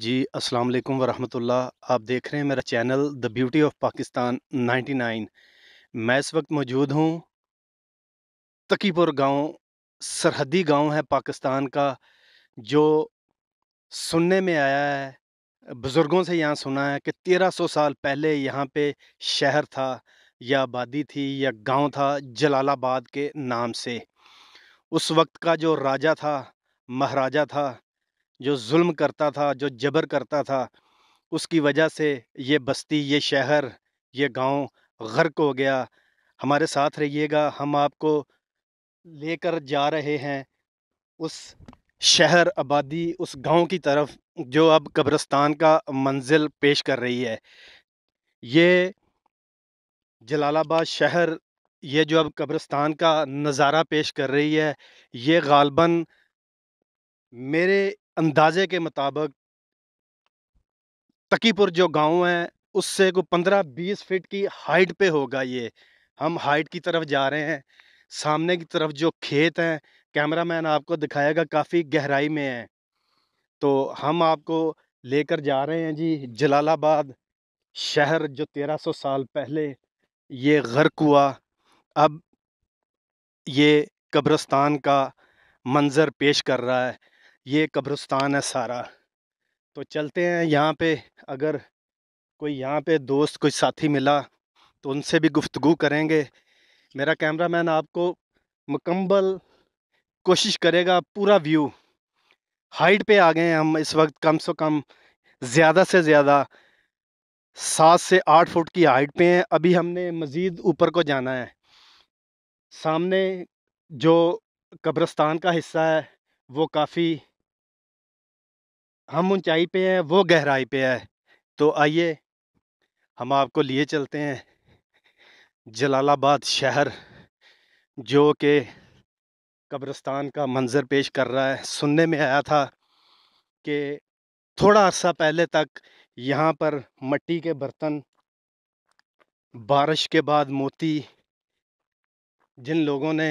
जी अस्सलाम वालेकुम वरहमतुल्लाह आप देख रहे हैं मेरा channel the beauty of Pakistan 99 मैं इस वक्त मौजूद हूँ तकीपुर गांव सरहदी गांव है पाकिस्तान का जो सुनने में आया है बुज़ुर्गों से यहाँ सुना है कि 1300 साल पहले यहाँ पे शहर था या आबादी थी या गांव था जलालाबाद के नाम से उस वक्त का जो राजा था महाराजा था जो जुल्म करता था जो जबर करता था उसकी वजह से ये बस्ती ये शहर ये गांव गर्क हो गया हमारे साथ रहिएगा हम आपको लेकर जा रहे हैं उस शहर आबादी उस गांव की तरफ जो अब कब्रस्तान का मंजिल पेश कर रही है ये जलालाबाद शहर ये जो अब कब्रस्तान का नज़ारा पेश कर रही है ये गालबन मेरे अंदाजे के मुताबिक तकीपुर जो गांव है उससे को पंद्रह बीस फीट की हाइट पे होगा ये हम हाइट की तरफ जा रहे हैं सामने की तरफ जो खेत हैं कैमरामैन आपको दिखाएगा काफ़ी गहराई में है तो हम आपको लेकर जा रहे हैं जी जलालाबाद शहर जो 1300 साल पहले ये गर्क हुआ अब ये कब्रस्तान का मंज़र पेश कर रहा है ये कब्रस्तान है सारा तो चलते हैं यहाँ पे अगर कोई यहाँ पे दोस्त कोई साथी मिला तो उनसे भी गुफ्तगु करेंगे मेरा कैमरा मैन आपको मुकम्मल कोशिश करेगा पूरा व्यू हाइट पे आ गए हैं हम इस वक्त कम से कम ज़्यादा से ज़्यादा सात से आठ फुट की हाइट पे हैं अभी हमने मज़ीद ऊपर को जाना है सामने जो कब्रस्तान का हिस्सा है वो काफ़ी हम ऊंचाई पे हैं वो गहराई पे है तो आइए हम आपको लिए चलते हैं जलालाबाद शहर जो कि कब्रस्तान का मंज़र पेश कर रहा है सुनने में आया था कि थोड़ा अरसा पहले तक यहाँ पर मट्टी के बर्तन बारिश के बाद मोती जिन लोगों ने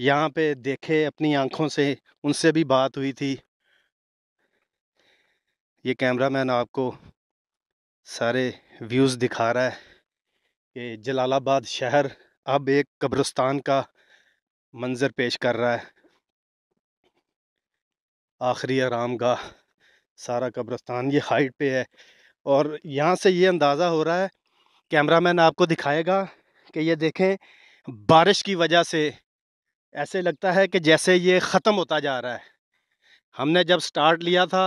यहाँ पे देखे अपनी आँखों से उनसे भी बात हुई थी ये कैमरा मैन आपको सारे व्यूज़ दिखा रहा है कि जलालाबाद शहर अब एक कब्रस्तान का मंज़र पेश कर रहा है आखिरी आराम गाह सारा कब्रस्तान ये हाइट पे है और यहाँ से ये अंदाज़ा हो रहा है कैमरा मैन आपको दिखाएगा कि ये देखें बारिश की वजह से ऐसे लगता है कि जैसे ये ख़त्म होता जा रहा है हमने जब स्टार्ट लिया था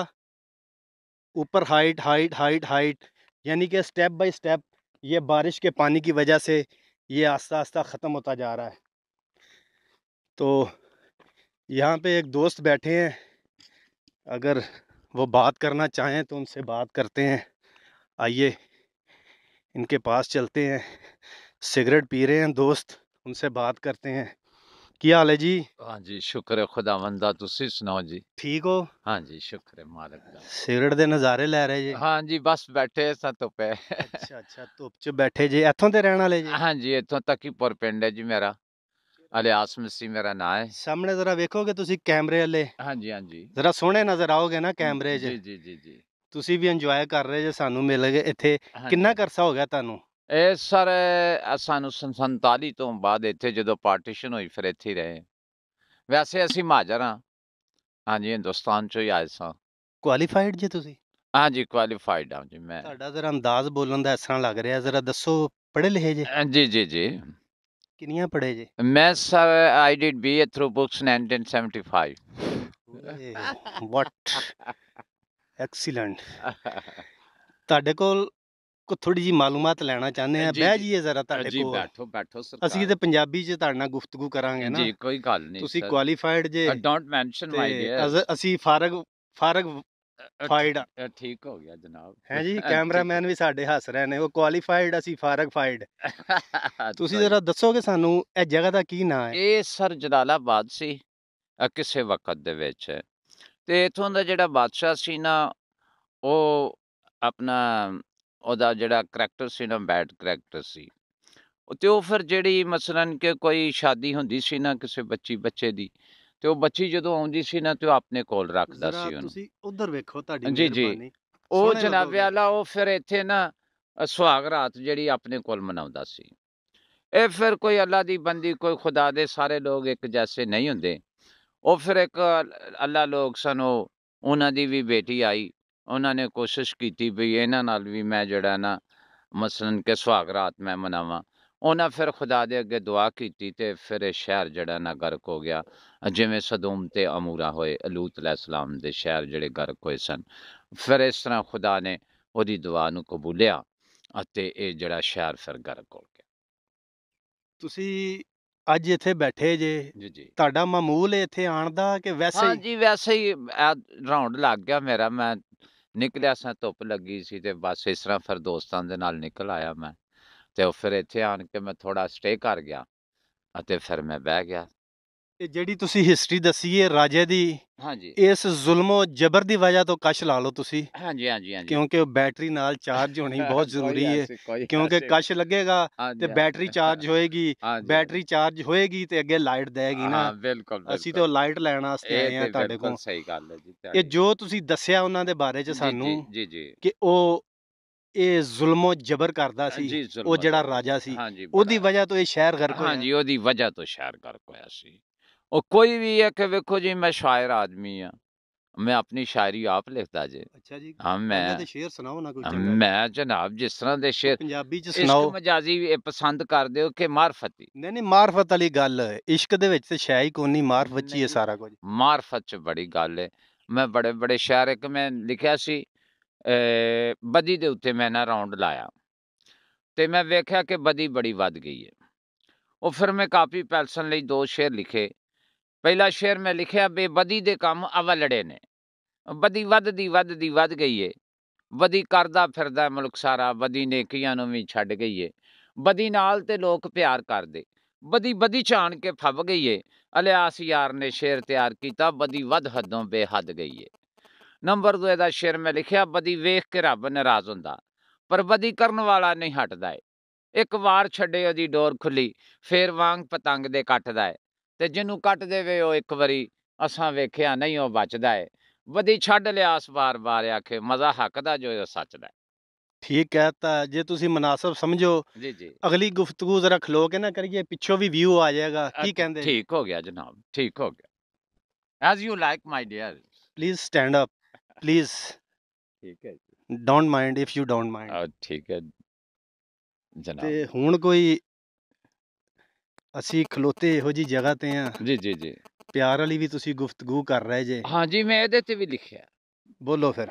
ऊपर हाइट हाइट हाइट हाइट यानी कि स्टेप बाय स्टेप ये बारिश के पानी की वजह से ये आस्ता आस्ता ख़त्म होता जा रहा है तो यहाँ पे एक दोस्त बैठे हैं अगर वो बात करना चाहें तो उनसे बात करते हैं आइए इनके पास चलते हैं सिगरेट पी रहे हैं दोस्त उनसे बात करते हैं ਕੀ ਹਾਲ ਹੈ ਜੀ ਹਾਂਜੀ ਸ਼ੁਕਰ ਹੈ ਖੁਦਾਵੰਦ ਦਾ ਤੁਸੀਂ ਸੁਣਾਓ ਜੀ ਠੀਕ ਹੋ ਹਾਂਜੀ ਸ਼ੁਕਰ ਹੈ ਮਾਲਕ ਦਾ ਸਿਰੜ ਦੇ ਨਜ਼ਾਰੇ ਲੈ ਰਹੇ ਜੀ ਹਾਂਜੀ ਬਸ ਬੈਠੇ ਸਾਂ ਧੁੱਪੇ ਅੱਛਾ ਅੱਛਾ ਧੁੱਪ 'ਚ ਬੈਠੇ ਜੀ ਇੱਥੋਂ ਦੇ ਰਹਿਣ ਵਾਲੇ ਜੀ ਹਾਂਜੀ ਇੱਥੋਂ ਤੱਕ ਹੀ ਪਰ ਪਿੰਡ ਹੈ ਜੀ ਮੇਰਾ ਅਲਿਆਸ ਮਸੀ ਮੇਰਾ ਨਾਮ ਹੈ ਸਾਹਮਣੇ ਜ਼ਰਾ ਵੇਖੋਗੇ ਤੁਸੀਂ ਕੈਮਰੇ ਵਾਲੇ ਹਾਂਜੀ ਹਾਂਜੀ ਜ਼ਰਾ ਸੋਹਣੇ ਨਜ਼ਰ ਆਓਗੇ ਨਾ ਕੈਮਰੇ 'ਚ ਜੀ ਜੀ ਜੀ ਜੀ ਤੁਸੀਂ ਵੀ ਇੰਜੋਏ ਕਰ ਰਹੇ ਜੇ ਸਾਨੂੰ ਮਿਲ ਗਏ ਇੱਥੇ ਕਿੰਨਾ ਕਰਸਾ ਹੋ ਗਿਆ ਤੁਹਾਨੂੰ ਇਹ ਸਰ ਸਾਨੂੰ 47 ਤੋਂ ਬਾਅਦ ਇੱਥੇ ਜਦੋਂ ਪਾਰਟੀਸ਼ਨ ਹੋਈ ਫਿਰ ਇੱਥੇ ਹੀ ਰਹੇ ਵੈਸੇ ਅਸੀਂ ਮਾਜਰ ਹਾਂ ਹਾਂਜੀ ਹਿੰਦੁਸਤਾਨ ਚੋਂ ਹੀ ਆਏ ਸਾਂ ਕੁਆਲੀਫਾਈਡ ਜੇ ਤੁਸੀਂ ਹਾਂਜੀ ਕੁਆਲੀਫਾਈਡ ਹਾਂ ਜੀ ਮੈਂ ਤੁਹਾਡਾ ਜ਼ਰਾ ਅੰਦਾਜ਼ ਬੋਲਣ ਦਾ ਇਸ ਤਰ੍ਹਾਂ ਲੱਗ ਰਿਹਾ ਜ਼ਰਾ ਦੱਸੋ ਪੜ੍ਹੇ ਲਿਖੇ ਜੇ ਜੀ ਜੀ ਜੀ ਕਿੰਨੀਆਂ ਪੜ੍ਹੇ ਜੇ ਮੈਂ sir I did B A through books 1975 what excellent ਤੁਹਾਡੇ ਕੋਲ ਕੋ ਥੋੜੀ ਜੀ ਮਾਲੂਮਾਤ ਲੈਣਾ ਚਾਹੁੰਦੇ ਆ ਬਹਿ ਜੀਏ ਜ਼ਰਾ ਤੁਹਾਡੇ ਕੋਲ ਜੀ ਬੈਠੋ ਬੈਠੋ ਸਰਕਾਰ ਅਸੀਂ ਤੇ ਪੰਜਾਬੀ ਚ ਤੁਹਾਡੇ ਨਾਲ ਗੁਫ਼ਤਗੂ ਕਰਾਂਗੇ ਨਾ ਜੀ ਕੋਈ ਗੱਲ ਨਹੀਂ ਤੁਸੀਂ ਕੁਆਲੀਫਾਈਡ ਜੇ ਡੋਨਟ ਮੈਂਸ਼ਨ ਮਾਈ ਡੀਅਰ ਅਸੀਂ ਫਾਰਗ ਫਾਰਗ ਫਾਈਡ ਠੀਕ ਹੋ ਗਿਆ ਜਨਾਬ ਹੈ ਜੀ ਕੈਮਰਾਮੈਨ ਵੀ ਸਾਡੇ ਹੱਸ ਰਹੇ ਨੇ ਉਹ ਕੁਆਲੀਫਾਈਡ ਅਸੀਂ ਫਾਰਗ ਫਾਈਡ ਤੁਸੀਂ ਜ਼ਰਾ ਦੱਸੋਗੇ ਸਾਨੂੰ ਇਹ ਜਗ੍ਹਾ ਦਾ ਕੀ ਨਾਮ ਹੈ ਇਹ ਸਰ ਜਲਾਲਾਬਾਦ ਸੀ ਕਿਸੇ ਵਕਤ ਦੇ ਵਿੱਚ ਤੇ ਇਥੋਂ ਦਾ ਜਿਹੜਾ ਬਾਦਸ਼ਾਹ ਸੀ ਨਾ ਉਹ ਆਪਣਾ ਉਹਦਾ ਜਿਹੜਾ ਕਰੈਕਟਰ ਸੀ ਨਾ ਬੈਡ ਕਰੈਕਟਰ ਸੀ ਤੇ ਉਹ ਫਿਰ ਜਿਹੜੀ ਮਸਲਨ ਕਿ ਕੋਈ ਸ਼ਾਦੀ ਹੁੰਦੀ ਸੀ ਨਾ ਕਿਸੇ ਬੱਚੀ ਬੱਚੇ ਦੀ ਤੇ ਉਹ ਬੱਚੀ ਜਦੋਂ ਆਉਂਦੀ ਸੀ ਨਾ ਤੇ ਉਹ ਆਪਣੇ ਕੋਲ ਰੱਖਦਾ ਸੀ ਉਹਨੂੰ ਤੁਸੀਂ ਉਧਰ ਵੇਖੋ ਤੁਹਾਡੀ ਜੀ ਜੀ ਉਹ ਜਨਾਬਿਆਲਾ ਉਹ ਫਿਰ ਇੱਥੇ ਨਾ ਸੁਹਾਗ ਰਾਤ ਜਿਹੜੀ ਆਪਣੇ ਕੋਲ ਮਨਾਉਂਦਾ ਸੀ ਇਹ ਫਿਰ ਕੋਈ ਅੱਲਾ ਦੀ ਬੰਦੀ ਕੋਈ ਖੁਦਾ ਦੇ ਸਾਰੇ ਲੋਕ ਇੱਕ ਜੈਸੇ ਨਹੀਂ ਹੁੰਦੇ ਉਹ ਫਿਰ ਇੱਕ ਅੱਲਾ ਲੋਕ ਸਨ ਉਹ ਉਹਨਾਂ ਦੀ ਵੀ ਬੇਟੀ ਆਈ ਉਹਨਾਂ ਨੇ ਕੋਸ਼ਿਸ਼ ਕੀਤੀ ਵੀ ਇਹਨਾਂ ਨਾਲ ਵੀ ਮੈਂ ਜਿਹੜਾ ਨਾ ਮਸਲਨ ਕਿ ਸਵਾਗਰਾਤ ਮੈਂ ਮਨਾਵਾਂ ਉਹਨਾਂ ਫਿਰ ਖੁਦਾ ਦੇ ਅੱਗੇ ਦੁਆ ਕੀਤੀ ਤੇ ਫਿਰ ਇਹ ਸ਼ਹਿਰ ਜਿਹੜਾ ਨਾ ਗਰਕ ਹੋ ਗਿਆ ਜਿਵੇਂ ਸਦੂਮ ਤੇ ਅਮੂਰਾ ਹੋਏ ਅਲੂਤ ਲੂਤ ਸਲਾਮ ਦੇ ਸ਼ਹਿਰ ਜਿਹੜੇ ਗਰਕ ਹੋਏ ਸਨ ਫਿਰ ਇਸ ਤਰ੍ਹਾਂ ਖੁਦਾ ਨੇ ਉਹਦੀ ਦੁਆ ਨੂੰ ਕਬੂਲਿਆ ਅਤੇ ਇਹ ਜਿਹੜਾ ਸ਼ਹਿਰ ਫਿਰ ਗਰਕ ਹੋ ਗਿਆ ਤੁਸੀਂ ਅੱਜ ਇੱਥੇ ਬੈਠੇ ਜੇ ਜੀ ਜੀ ਤੁਹਾਡਾ ਮਾਮੂਲ ਹੈ ਇੱਥੇ ਆਣ ਦਾ ਕਿ ਵੈਸੇ ਹਾਂ ਜੀ ਵੈਸੇ ਹੀ ਰਾਉਂਡ ਲੱਗ ਗਿਆ ਮੇਰਾ ਮੈਂ ਨਿਕਲਿਆ ਸਾਂ ਧੁੱਪ ਲੱਗੀ ਸੀ ਤੇ ਬਸ ਇਸ ਤਰ੍ਹਾਂ ਫਿਰ ਦੋਸਤਾਂ ਦੇ ਨਾਲ ਨਿਕਲ ਆਇਆ ਮੈਂ ਤੇ ਫਿਰ ਇੱਥੇ ਆਣ ਕੇ ਮੈਂ ਥੋੜਾ ਸਟੇ ਕਰ ਗਿਆ ਅਤੇ ਫਿਰ ਮੈਂ ਬਹਿ ਗਿਆ ਤੇ ਜਿਹੜੀ ਤੁਸੀਂ ਹਿਸਟਰੀ ਦੱਸੀ ਹੈ ਰਾਜੇ ਦੀ ਹਾਂਜੀ ਇਸ ਜ਼ੁਲਮੋ ਜ਼ਬਰ ਦੀ ਵਜ੍ਹਾ ਤੋਂ ਕਸ਼ ਲਾ ਲਓ ਤੁਸੀਂ ਹਾਂਜੀ ਹਾਂਜੀ ਹਾਂਜੀ ਕਿਉਂਕਿ ਬੈਟਰੀ ਨਾਲ ਚਾਰਜ ਹੋਣੀ ਬਹੁਤ ਜ਼ਰੂਰੀ ਹੈ ਕਿਉਂਕਿ ਕਸ਼ ਲੱਗੇਗਾ ਤੇ ਬੈਟਰੀ ਚਾਰਜ ਹੋਏਗੀ ਬੈਟਰੀ ਚਾਰਜ ਹੋਏਗੀ ਤੇ ਅੱਗੇ ਲਾਈਟ ਦੇਗੀ ਨਾ ਬਿਲਕੁਲ ਅਸੀਂ ਤਾਂ ਲਾਈਟ ਲੈਣ ਵਾਸਤੇ ਆਏ ਆ ਤੁਹਾਡੇ ਕੋਲ ਸਹੀ ਗੱਲ ਹੈ ਜੀ ਇਹ ਜੋ ਤੁਸੀਂ ਦੱਸਿਆ ਉਹਨਾਂ ਦੇ ਬਾਰੇ ਚ ਸਾਨੂੰ ਜੀ ਜੀ ਕਿ ਉਹ ਇਹ ਜ਼ੁਲਮੋ ਜ਼ਬਰ ਕਰਦਾ ਸੀ ਉਹ ਜਿਹੜਾ ਰਾਜਾ ਸੀ ਉਹਦੀ ਵਜ੍ਹਾ ਤੋਂ ਇਹ ਸ਼ਹਿਰ ਗਰਕ ਹੋਇਆ ਹਾਂਜੀ ਉਹਦੀ ਵਜ੍ਹਾ ਤੋਂ ਸ਼ਹਿਰ ਗਰਕ ਹੋਇਆ ਸੀ ਉਹ ਕੋਈ ਵੀ ਹੈ ਕਿ ਵੇਖੋ ਜੀ ਮੈਂ ਸ਼ਾਇਰ ਆਦਮੀ ਆ ਮੈਂ ਆਪਣੀ ਸ਼ਾਇਰੀ ਆਪ ਲਿਖਦਾ ਜੇ ਅੱਛਾ ਜੀ ਹਾਂ ਮੈਂ ਤੇ ਸ਼ੇਰ ਸੁਣਾਓ ਨਾ ਕੋਈ ਚੰਗਾ ਮੈਂ ਜਨਾਬ ਜਿਸ ਤਰ੍ਹਾਂ ਦੇ ਸ਼ੇਰ ਪੰਜਾਬੀ ਚ ਸੁਣਾਓ ਇਸ਼ਕ ਮਜਾਜ਼ੀ ਇਹ ਪਸੰਦ ਕਰਦੇ ਹੋ ਕਿ ਮਾਰਫਤੀ ਨਹੀਂ ਨਹੀਂ ਮਾਰਫਤ ਵਾਲੀ ਗੱਲ ਇਸ਼ਕ ਦੇ ਵਿੱਚ ਤੇ ਸ਼ੈ ਹੀ ਨਹੀਂ ਮਾਰਫਤ ਚ ਹੀ ਹੈ ਸਾਰਾ ਕੁਝ ਮਾਰਫਤ ਚ ਬੜੀ ਗੱਲ ਹੈ ਮੈਂ ਬੜੇ ਬੜੇ ਸ਼ਾਇਰ ਇੱਕ ਮੈਂ ਲਿਖਿਆ ਸੀ ਬਦੀ ਦੇ ਉੱਤੇ ਮੈਂ ਨਾ ਰਾਉਂਡ ਲਾਇਆ ਤੇ ਮੈਂ ਵੇਖਿਆ ਕਿ ਬਦੀ ਬੜੀ ਵੱਧ ਗਈ ਹੈ ਉਹ ਫਿਰ ਮੈਂ ਕਾਪੀ ਪੈਲਸਨ ਲਈ ਦੋ ਸ਼ੇਰ ਲਿਖੇ ਪਹਿਲਾ ਸ਼ੇਰ ਮੈਂ ਲਿਖਿਆ ਬੇਬਦੀ ਦੇ ਕੰਮ ਅਵਲੜੇ ਨੇ ਬਦੀ ਵੱਧਦੀ ਵੱਧਦੀ ਵੱਧ ਗਈ ਏ ਬਦੀ ਕਰਦਾ ਫਿਰਦਾ ਮੁਲਕ ਸਾਰਾ ਬਦੀ ਨੇਕੀਆਂ ਨੂੰ ਵੀ ਛੱਡ ਗਈ ਏ ਬਦੀ ਨਾਲ ਤੇ ਲੋਕ ਪਿਆਰ ਕਰਦੇ ਬਦੀ ਬਦੀ ਛਾਣ ਕੇ ਫੱਬ ਗਈ ਏ ਅਲਿਆਸ ਯਾਰ ਨੇ ਸ਼ੇਰ ਤਿਆਰ ਕੀਤਾ ਬਦੀ ਵੱਧ ਹੱਦੋਂ ਬੇਹੱਦ ਗਈ ਏ ਨੰਬਰ 2 ਦਾ ਸ਼ੇਰ ਮੈਂ ਲਿਖਿਆ ਬਦੀ ਵੇਖ ਕੇ ਰੱਬ ਨਾਰਾਜ਼ ਹੁੰਦਾ ਪਰ ਬਦੀ ਕਰਨ ਵਾਲਾ ਨਹੀਂ ਹਟਦਾ ਏ ਇੱਕ ਵਾਰ ਛੱਡੇ ਉਹਦੀ ਡੋਰ ਖੁੱਲੀ ਫੇਰ ਵਾਂਗ ਪਤੰਗ ਦੇ ਕੱਟਦਾ ਏ ਤੇ ਜਿਹਨੂੰ ਕੱਟ ਦੇਵੇ ਉਹ ਇੱਕ ਵਾਰੀ ਅਸਾਂ ਵੇਖਿਆ ਨਹੀਂ ਉਹ ਬਚਦਾ ਏ ਵਧੀ ਛੱਡ ਲਿਆ ਆਸ ਵਾਰ-ਵਾਰ ਆਖੇ ਮਜ਼ਾ ਹੱਕ ਦਾ ਜੋ ਸੱਚ ਦਾ ਠੀਕ ਹੈ ਤਾਂ ਜੇ ਤੁਸੀਂ ਮناسب ਸਮਝੋ ਜੀ ਜੀ ਅਗਲੀ ਗੁਫ਼ਤਗੂ ਜ਼ਰਾ ਖਲੋ ਕੇ ਨਾ ਕਰੀਏ ਪਿੱਛੋਂ ਵੀ ਵਿਊ ਆ ਜਾਏਗਾ ਕੀ ਕਹਿੰਦੇ ਠੀਕ ਹੋ ਗਿਆ ਜਨਾਬ ਠੀਕ ਹੋ ਗਿਆ as you like my dear please stand up please ਠੀਕ ਹੈ don't mind if you don't mind ਠੀਕ ਹੈ ਜਨਾਬ ਤੇ ਹੁਣ ਕੋਈ ਅਸੀਂ ਖਲੋਤੇ ਇਹੋ ਜੀ ਜਗ੍ਹਾ ਤੇ ਆ ਜੀ ਜੀ ਜੀ ਪਿਆਰ ਵਾਲੀ ਵੀ ਤੁਸੀਂ ਗੁਫ਼ਤਗੂ ਕਰ ਰਹੇ ਜੇ ਹਾਂ ਜੀ ਮੈਂ ਇਹਦੇ ਤੇ ਵੀ ਲਿਖਿਆ ਬੋਲੋ ਫਿਰ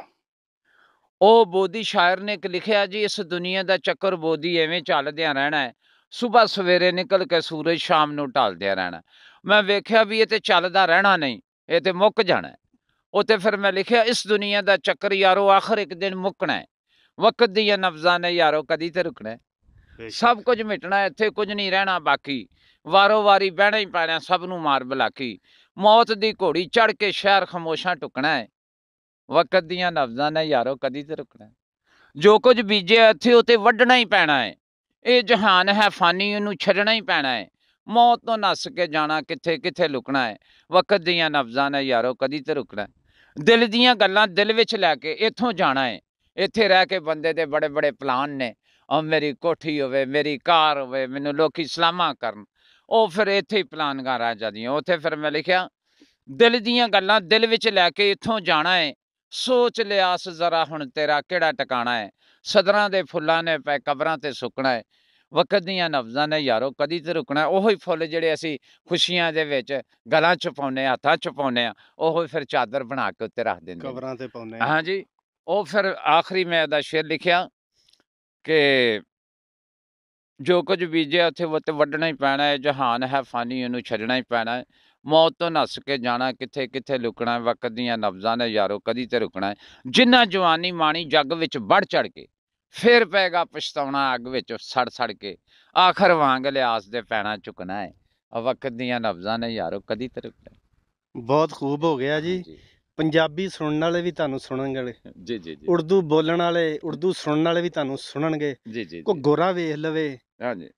ਉਹ ਬੋਧੀ ਸ਼ਾਇਰ ਨੇ ਇੱਕ ਲਿਖਿਆ ਜੀ ਇਸ ਦੁਨੀਆ ਦਾ ਚੱਕਰ ਬੋਧੀ ਐਵੇਂ ਚੱਲਦਿਆਂ ਰਹਿਣਾ ਹੈ ਸਵੇਰ ਸਵੇਰੇ ਨਿਕਲ ਕੇ ਸੂਰਜ ਸ਼ਾਮ ਨੂੰ ਢਲਦਿਆਂ ਰਹਿਣਾ ਮੈਂ ਵੇਖਿਆ ਵੀ ਇਹ ਤੇ ਚੱਲਦਾ ਰਹਿਣਾ ਨਹੀਂ ਇਹ ਤੇ ਮੁੱਕ ਜਾਣਾ ਉਤੇ ਫਿਰ ਮੈਂ ਲਿਖਿਆ ਇਸ ਦੁਨੀਆ ਦਾ ਚੱਕਰ ਯਾਰੋ ਆਖਰ ਇੱਕ ਦਿਨ ਮੁੱਕਣਾ ਹੈ ਵਕਤ ਦੀਆਂ ਨਫਜ਼ਾਂ ਨੇ ਯਾਰੋ ਕਦੀ ਤੇ ਰੁਕਣਾ ਸਭ ਕੁਝ ਮਿਟਣਾ ਇੱਥੇ ਕੁਝ ਨਹੀਂ ਰਹਿਣਾ ਬਾਕੀ ਵਾਰੋ-ਵਾਰੀ ਬਹਿਣਾ ਹੀ ਪੈਣਾ ਸਭ ਨੂੰ ਮਾਰ ਬਲਾਕੀ ਮੌਤ ਦੀ ਘੋੜੀ ਚੜ ਕੇ ਸ਼ਹਿਰ ਖਮੋਸ਼ਾਂ ਟੁਕਣਾ ਹੈ ਵਕਤ ਦੀਆਂ ਨਬਜ਼ਾਂ ਨੇ ਯਾਰੋ ਕਦੀ ਤੇ ਰੁਕਣਾ ਜੋ ਕੁਝ ਬੀਜਿਆ ਇੱਥੇ ਉਤੇ ਵੱਢਣਾ ਹੀ ਪੈਣਾ ਹੈ ਇਹ ਜਹਾਨ ਹੈ ਫਾਨੀ ਇਹਨੂੰ ਛੱਡਣਾ ਹੀ ਪੈਣਾ ਹੈ ਮੌਤ ਤੋਂ ਨੱਸ ਕੇ ਜਾਣਾ ਕਿੱਥੇ ਕਿੱਥੇ ਲੁਕਣਾ ਹੈ ਵਕਤ ਦੀਆਂ ਨਬਜ਼ਾਂ ਨੇ ਯਾਰੋ ਕਦੀ ਤੇ ਰੁਕਣਾ ਦਿਲ ਦੀਆਂ ਗੱਲਾਂ ਦਿਲ ਵਿੱਚ ਲੈ ਕੇ ਇੱਥੋਂ ਜਾਣਾ ਹੈ ਇੱਥੇ ਰਹਿ ਕੇ ਬੰਦੇ ਦੇ ਬੜੇ ਬੜੇ ਪਲਾਨ ਨੇ ਔਰ ਮੇਰੀ ਕੋਠੀ ਹੋਵੇ ਮੇਰੀ ਕਾਰ ਹੋਵੇ ਮੈਨੂੰ ਲੋਕੀ ਸਲਾਮਾ ਕਰਨ ਉਹ ਫਿਰ ਇੱਥੇ ਹੀ ਪਲਾਨ ਕਰ ਆ ਜਾਂਦੀਆਂ ਉੱਥੇ ਫਿਰ ਮੈਂ ਲਿਖਿਆ ਦਿਲ ਦੀਆਂ ਗੱਲਾਂ ਦਿਲ ਵਿੱਚ ਲੈ ਕੇ ਇੱਥੋਂ ਜਾਣਾ ਹੈ ਸੋਚ ਲਿਆਸ ਜ਼ਰਾ ਹੁਣ ਤੇਰਾ ਕਿਹੜਾ ਟਿਕਾਣਾ ਹੈ ਸਦਰਾਂ ਦੇ ਫੁੱਲਾਂ ਨੇ ਪੈ ਕਬਰਾਂ ਤੇ ਸੁੱਕਣਾ ਹੈ ਵਕਤ ਦੀਆਂ ਨਫਜ਼ਾਂ ਨੇ ਯਾਰੋ ਕਦੀ ਤੇ ਰੁਕਣਾ ਉਹੋ ਹੀ ਫੁੱਲ ਜਿਹੜੇ ਅਸੀਂ ਖੁਸ਼ੀਆਂ ਦੇ ਵਿੱਚ ਗਲਾਂ ਚ ਪਾਉਨੇ ਆ ਹੱਥਾਂ ਚ ਪਾਉਨੇ ਆ ਉਹੋ ਫਿਰ ਚਾਦਰ ਬਣਾ ਕੇ ਉੱਤੇ ਰੱਖ ਦਿੰਦੇ ਕਬਰਾਂ ਤੇ ਪਾਉਨੇ ਹਾਂਜੀ ਉਹ ਫਿਰ ਆਖਰੀ ਮੈਂ ਦਾ ਸ਼ੇਰ ਲਿਖਿਆ ਕਿ ਜੋ ਕੁਝ ਬੀਜਿਆ ਉੱਥੇ ਉਹ ਤੇ ਵੱਢਣਾ ਹੀ ਪੈਣਾ ਹੈ ਜਹਾਨ ਹੈ ਫਾਨੀ ਇਹਨੂੰ ਛੱਡਣਾ ਹੀ ਪੈਣਾ ਹੈ ਮੌਤ ਤੋਂ ਨੱਸ ਕੇ ਜਾਣਾ ਕਿੱਥੇ ਕਿੱਥੇ ਲੁਕਣਾ ਵਕਤ ਦੀਆਂ ਨਬਜ਼ਾਂ ਨੇ ਯਾਰੋ ਕਦੀ ਤੇ ਰੁਕਣਾ ਹੈ ਜਿੰਨਾ ਜਵਾਨੀ ਮਾਣੀ ਜੱਗ ਵਿੱਚ ਵੜ ਚੜ ਕੇ ਫੇਰ ਪੈਗਾ ਪਛਤਾਉਣਾ ਅੱਗ ਵਿੱਚ ਸੜ ਸੜ ਕੇ ਆਖਰ ਵਾਂਗ ਲਿਆਸ ਦੇ ਪੈਣਾ ਚੁਕਣਾ ਹੈ ਵਕਤ ਦੀਆਂ ਨਬਜ਼ਾਂ ਨੇ ਯਾਰੋ ਕਦੀ ਤੇ ਰੁਕਣਾ ਬਹੁਤ ਖੂਬ ਹੋ ਗਿਆ ਜੀ ਪੰਜਾਬੀ ਸੁਣਨ ਵਾਲੇ ਵੀ ਤੁਹਾਨੂੰ ਸੁਣਨਗੇ ਜੀ ਜੀ ਜੀ ਉਰਦੂ ਬੋਲਣ ਵਾਲੇ ਉਰਦੂ ਸੁਣਨ ਵਾਲੇ ਵੀ ਤੁਹਾਨੂੰ ਸੁਣਨਗੇ ਜੀ ਜੀ ਕੋ ਗੋਰਾ ਵੇਖ ਲਵੇ ਹਾਂਜੀ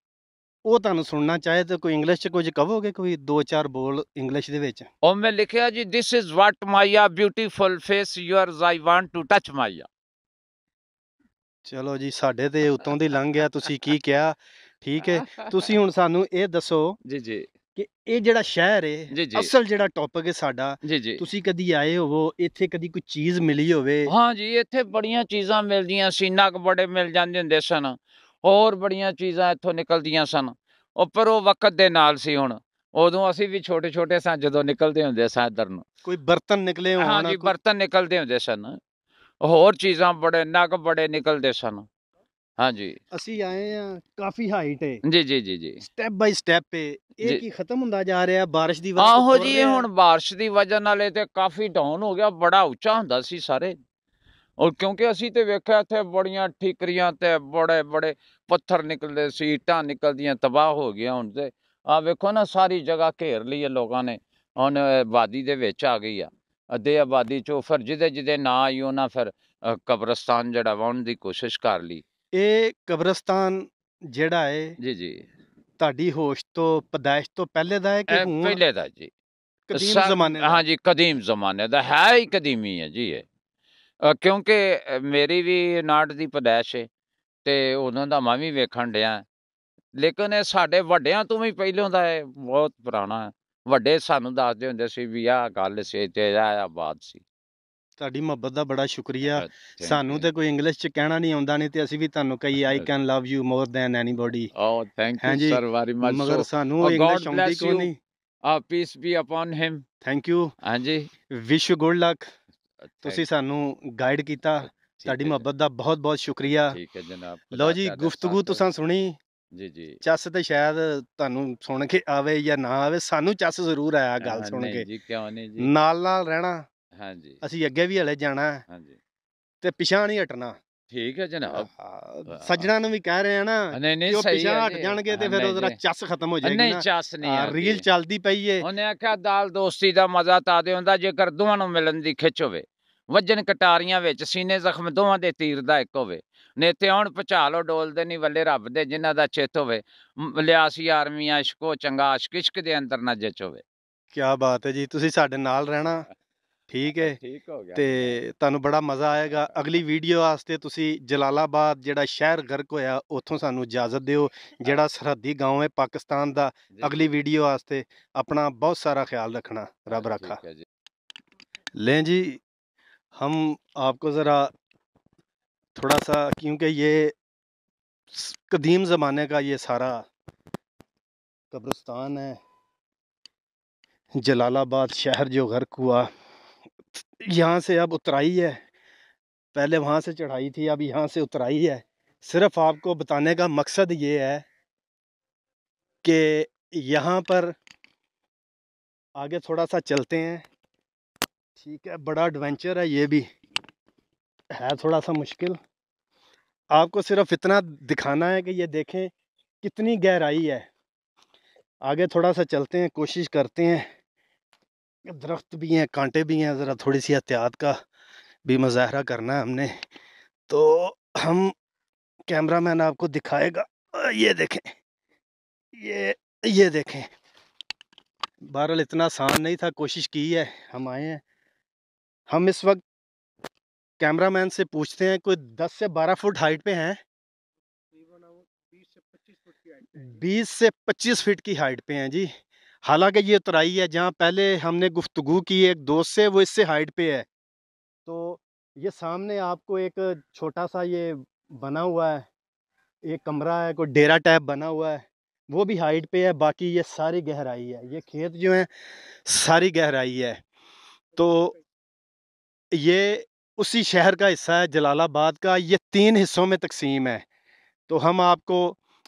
ਉਹ ਤੁਹਾਨੂੰ ਸੁਣਨਾ ਚਾਹੇ ਤਾਂ ਕੋਈ ਇੰਗਲਿਸ਼ 'ਚ ਕੁਝ ਕਹੋਗੇ ਕੋਈ ਦੋ ਚਾਰ ਬੋਲ ਇੰਗਲਿਸ਼ ਦੇ ਵਿੱਚ ਉਹ ਮੈਂ ਲਿਖਿਆ ਜੀ this is what my beautiful face yours I want to touch my ਚਲੋ ਜੀ ਸਾਡੇ ਤੇ ਉਤੋਂ ਦੀ ਲੰਘ ਗਿਆ ਤੁਸੀਂ ਕੀ ਕਿਹਾ ਠੀਕ ਹੈ ਤੁਸੀਂ ਹੁਣ ਸਾਨੂੰ ਇਹ ਦੱਸੋ ਜੀ ਜੀ ਕਿ ਇਹ ਜਿਹੜਾ ਸ਼ਹਿਰ ਹੈ ਅਸਲ ਜਿਹੜਾ ਟੌਪਿਕ ਹੈ ਸਾਡਾ ਤੁਸੀਂ ਕਦੀ ਆਏ ਹੋਵੋ ਇੱਥੇ ਕਦੀ ਕੋਈ ਚੀਜ਼ ਮਿਲੀ ਹੋਵੇ ਹਾਂ ਜੀ ਇੱਥੇ ਬੜੀਆਂ ਚੀਜ਼ਾਂ ਮਿਲਦੀਆਂ ਸੀ ਨਗ ਬੜੇ ਮਿਲ ਜਾਂਦੇ ਹੁੰਦੇ ਸਨ ਹੋਰ ਬੜੀਆਂ ਚੀਜ਼ਾਂ ਇੱਥੋਂ ਨਿਕਲਦੀਆਂ ਸਨ ਉੱਪਰ ਉਹ ਵਕਤ ਦੇ ਨਾਲ ਸੀ ਹੁਣ ਉਦੋਂ ਅਸੀਂ ਵੀ ਛੋਟੇ ਛੋਟੇ ਸਾਂ ਜਦੋਂ ਨਿਕਲਦੇ ਹੁੰਦੇ ਸਾਂ ਇਧਰ ਨੂੰ ਕੋਈ ਬਰਤਨ ਨਿਕਲੇ ਹੋਣ ਹਾਂ ਜੀ ਬਰਤਨ ਨਿਕਲਦੇ ਹੁੰਦੇ ਸਨ ਹੋਰ ਚੀਜ਼ਾਂ ਬੜੇ ਨਗ ਬੜੇ ਨਿਕਲਦੇ ਸਨ ਹਾਂਜੀ ਅਸੀਂ ਆਏ ਆ ਕਾਫੀ ਹਾਈਟ ਹੈ ਜੀ ਜੀ ਜੀ ਜੀ ਸਟੈਪ ਬਾਈ ਸਟੈਪ ਇਹ ਕੀ ਖਤਮ ਹੁੰਦਾ ਜਾ ਰਿਹਾ بارش ਦੀ ਵਜ੍ਹਾ ਆਹੋ ਜੀ ਇਹ ਹੁਣ بارش ਦੀ ਵਜ੍ਹਾ ਨਾਲ ਇਹ ਤੇ ਕਾਫੀ ਡਾਊਨ ਹੋ ਗਿਆ ਬੜਾ ਉੱਚਾ ਹੁੰਦਾ ਸੀ ਸਾਰੇ ਔਰ ਕਿਉਂਕਿ ਅਸੀਂ ਤੇ ਵੇਖਿਆ ਇੱਥੇ ਬੜੀਆਂ ਠਿਕਰੀਆਂ ਤੇ ਬੜੇ ਬੜੇ ਪੱਥਰ ਨਿਕਲਦੇ ਸੀ ਇੱਟਾਂ ਨਿਕਲਦੀਆਂ ਤਬਾਹ ਹੋ ਗਿਆ ਹੁਣ ਤੇ ਆ ਵੇਖੋ ਨਾ ਸਾਰੀ ਜਗ੍ਹਾ ਘੇਰ ਲਈ ਹੈ ਲੋਕਾਂ ਨੇ ਹੁਣ ਆਬਾਦੀ ਦੇ ਵਿੱਚ ਆ ਗਈ ਆ ਅੱਧੇ ਆਬਾਦੀ ਚੋਂ ਫਿਰ ਜਿਹਦੇ ਜਿਹਦੇ ਨਾਂ ਆਈ ਉਹਨਾਂ ਫਿਰ ਕਬਰਸਤਾਨ ਜਿਹੜਾ ਵਾਉਣ ਦੀ ਕੋਸ਼ਿਸ਼ ਕਰ ਲਈ ਇਹ ਕਬਰਸਤਾਨ ਜਿਹੜਾ ਹੈ ਜੀ ਜੀ ਤੁਹਾਡੀ ਹੋਸ਼ ਤੋਂ ਪਦਾਇਸ਼ ਤੋਂ ਪਹਿਲੇ ਦਾ ਹੈ ਕਿ ਹੁਣ ਪਹਿਲੇ ਦਾ ਜੀ ਕਦੀਮ ਜ਼ਮਾਨੇ ਦਾ ਹਾਂ ਜੀ ਕਦੀਮ ਜ਼ਮਾਨੇ ਦਾ ਹੈ ਹੀ ਕਦੀਮੀ ਹੈ ਜੀ ਇਹ ਕਿਉਂਕਿ ਮੇਰੀ ਵੀ ਨਾਟ ਦੀ ਪਦੈਸ਼ ਏ ਤੇ ਉਹਨਾਂ ਦਾ ਮੈਂ ਵੀ ਵੇਖਣ ਡਿਆ ਲੇਕਿਨ ਇਹ ਸਾਡੇ ਵੱਡਿਆਂ ਤੋਂ ਵੀ ਪਹਿਲਾਂ ਦਾ ਹੈ ਬਹੁਤ ਪੁਰਾਣਾ ਹੈ ਵੱਡੇ ਸਾਨੂੰ ਦੱਸਦੇ ਹੁੰਦੇ ਸੀ ਵੀ ਆਹ ਗੱਲ ਸੀ ਤੇ ਆਹ ਬਾਤ ਸੀ ਤੁਹਾਡੀ ਮੁਹੱਬਤ ਦਾ ਬੜਾ ਸ਼ੁਕਰੀਆ ਸਾਨੂੰ ਤੇ ਕੋਈ ਇੰਗਲਿਸ਼ ਚ ਕਹਿਣਾ ਨਹੀਂ ਆਉਂਦਾ ਨਹੀਂ ਤੇ ਅਸੀਂ ਵੀ ਤੁਹਾਨੂੰ ਕਹੀ I can love you more than anybody oh thank you sir very much ਮਗਰ ਸਾਨੂੰ oh, ਇੰਗਲਿਸ਼ ਆਉਂਦੀ bless ਕੋਈ ਨਹੀਂ ਆ peace be upon him thank you ਹਾਂਜੀ ਵਿਸ਼ ਯੂ ਗੁੱਡ ਲੱਕ ਤੁਸੀਂ ਸਾਨੂੰ ਗਾਈਡ ਕੀਤਾ ਤੁਹਾਡੀ ਮੁਹੱਬਤ ਦਾ ਬਹੁਤ ਬਹੁਤ ਸ਼ੁਕਰੀਆ ਠੀਕ ਹੈ ਜਨਾਬ ਲਓ ਜੀ ਗੁਫ਼ਤਗੂ ਤੁਸੀਂ ਸੁਣੀ ਜੀ ਜੀ ਚੱਸ ਤੇ ਸ਼ਾਇਦ ਤੁਹਾਨੂੰ ਸੁਣ ਕੇ ਆਵੇ ਜਾਂ ਨਾ ਆਵੇ ਸਾਨੂੰ ਚੱਸ ਜ਼ਰੂਰ ਆਇਆ ਗੱਲ ਸੁਣ ਕੇ ਜੀ ਕਿਉਂ ਨਹੀਂ ਜੀ ਨਾਲ ਨਾਲ ਰਹਿਣਾ ਹਾਂਜੀ ਅਸੀਂ ਅੱਗੇ ਵੀ ਹਲੇ ਜਾਣਾ ਹਾਂਜੀ ਤੇ ਪਿਛਾਂ ਨਹੀਂ ਹਟਣਾ ਠੀਕ ਹੈ ਜਨਾਬ ਸੱਜਣਾ ਨੂੰ ਵੀ ਕਹਿ ਰਹੇ ਆ ਨਾ ਨਹੀਂ ਨਹੀਂ ਸਹੀ ਹੈ ਹਟ ਜਾਣਗੇ ਤੇ ਫਿਰ ਉਹ ਜਰਾ ਚਸ ਖਤਮ ਹੋ ਜਾਏਗੀ ਨਹੀਂ ਚਸ ਨਹੀਂ ਰੀਲ ਚੱਲਦੀ ਪਈ ਏ ਉਹਨੇ ਆਖਿਆ ਦਾਲ ਦੋਸਤੀ ਦਾ ਮਜ਼ਾ ਤਾਂ ਦੇ ਹੁੰਦਾ ਜੇਕਰ ਦੋਵਾਂ ਨੂੰ ਮਿਲਣ ਦੀ ਖਿੱਚ ਹੋਵੇ ਵਜਨ ਕਟਾਰੀਆਂ ਵਿੱਚ ਸੀਨੇ ਜ਼ਖਮ ਦੋਵਾਂ ਦੇ ਤੀਰ ਦਾ ਇੱਕ ਹੋਵੇ ਨੇਤੇ ਹੁਣ ਪਛਾ ਲੋ ਡੋਲਦੇ ਨਹੀਂ ਵੱਲੇ ਰੱਬ ਦੇ ਜਿਨ੍ਹਾਂ ਦਾ ਚਿੱਤ ਹੋਵੇ ਲਿਆਸੀ ਆਰਮੀਆਂ ਇਸ਼ਕੋ ਚੰਗਾ ਇਸ਼ਕ ਦੇ ਅੰਦਰ ਨਾ ਜਚ ਹੋਵੇ ਕੀ ਬਾਤ ਹੈ ਜੀ ਤੁਸੀਂ ਸਾਡੇ ਨਾਲ ਰਹਿਣਾ ਠੀਕ ਹੈ ਠੀਕ ਹੋ ਗਿਆ ਤੇ ਤੁਹਾਨੂੰ ਬੜਾ ਮਜ਼ਾ ਆਏਗਾ ਅਗਲੀ ਵੀਡੀਓ ਵਾਸਤੇ ਤੁਸੀਂ ਜਲਾਲਾਬਾਦ ਜਿਹੜਾ ਸ਼ਹਿਰ ਗਰਕ ਹੋਇਆ ਉੱਥੋਂ ਸਾਨੂੰ ਇਜਾਜ਼ਤ ਦਿਓ ਜਿਹੜਾ ਸਰਹੱਦੀ گاؤں ਹੈ ਪਾਕਿਸਤਾਨ ਦਾ ਅਗਲੀ ਵੀਡੀਓ ਵਾਸਤੇ ਆਪਣਾ ਬਹੁਤ ਸਾਰਾ ਖਿਆਲ ਰੱਖਣਾ ਰੱਬ ਰੱਖਾ लें ਜੀ ਹਮ ਆਪਕੋ ਜ਼ਰਾ ਥੋੜਾ ਸਾ ਕਿਉਂਕਿ ਇਹ ਕਦੀਮ ਜ਼ਮਾਨੇ ਦਾ ਇਹ ਸਾਰਾ कब्रस्तान ਹੈ ਜਲਾਲਾਬਾਦ ਸ਼ਹਿਰ ਜੋ ਗਰਕ हुआ यहाँ से अब उतराई है पहले वहाँ से चढ़ाई थी अब यहाँ से उतराई है सिर्फ आपको बताने का मकसद ये है कि यहाँ पर आगे थोड़ा सा चलते हैं ठीक है बड़ा एडवेंचर है ये भी है थोड़ा सा मुश्किल आपको सिर्फ इतना दिखाना है कि ये देखें कितनी गहराई है आगे थोड़ा सा चलते हैं कोशिश करते हैं दरख्त भी हैं कांटे भी हैं ज़रा थोड़ी सी एहतियात का भी मुजाहरा करना है हमने तो हम कैमरा मैन आपको दिखाएगा ये देखें ये ये देखें बहरहाल इतना आसान नहीं था कोशिश की है हम आए हैं हम इस वक्त कैमरा मैन से पूछते हैं कोई दस से बारह फुट हाइट पे हैं बीस से पच्चीस फुट की हाइट पे हैं जी हालांकि ये उतराई तो है जहाँ पहले हमने गुफ्तु की एक दोस्त से वो इससे हाइट पे है तो ये सामने आपको एक छोटा सा ये बना हुआ है एक कमरा है कोई डेरा टाइप बना हुआ है वो भी हाइट पे है बाकी ये सारी गहराई है ये खेत जो है सारी गहराई है तो ये उसी शहर का हिस्सा है जलालाबाद का ये तीन हिस्सों में तकसीम है तो हम आपको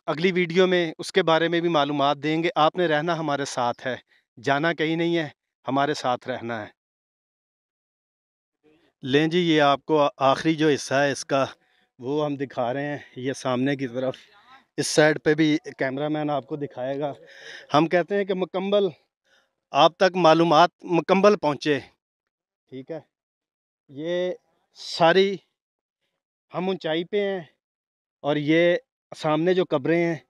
अगली वीडियो में उसके बारे में भी मालूम देंगे आपने रहना हमारे साथ है जाना कहीं नहीं है हमारे साथ रहना है लें जी ये आपको आखिरी जो हिस्सा है इसका वो हम दिखा रहे हैं ये सामने की तरफ इस साइड पे भी कैमरा मैन आपको दिखाएगा हम कहते हैं कि मुकम्मल आप तक मालूम मुकम्मल पहुँचे ठीक है ये सारी हम ऊंचाई पे हैं और ये सामने जो कब्रें हैं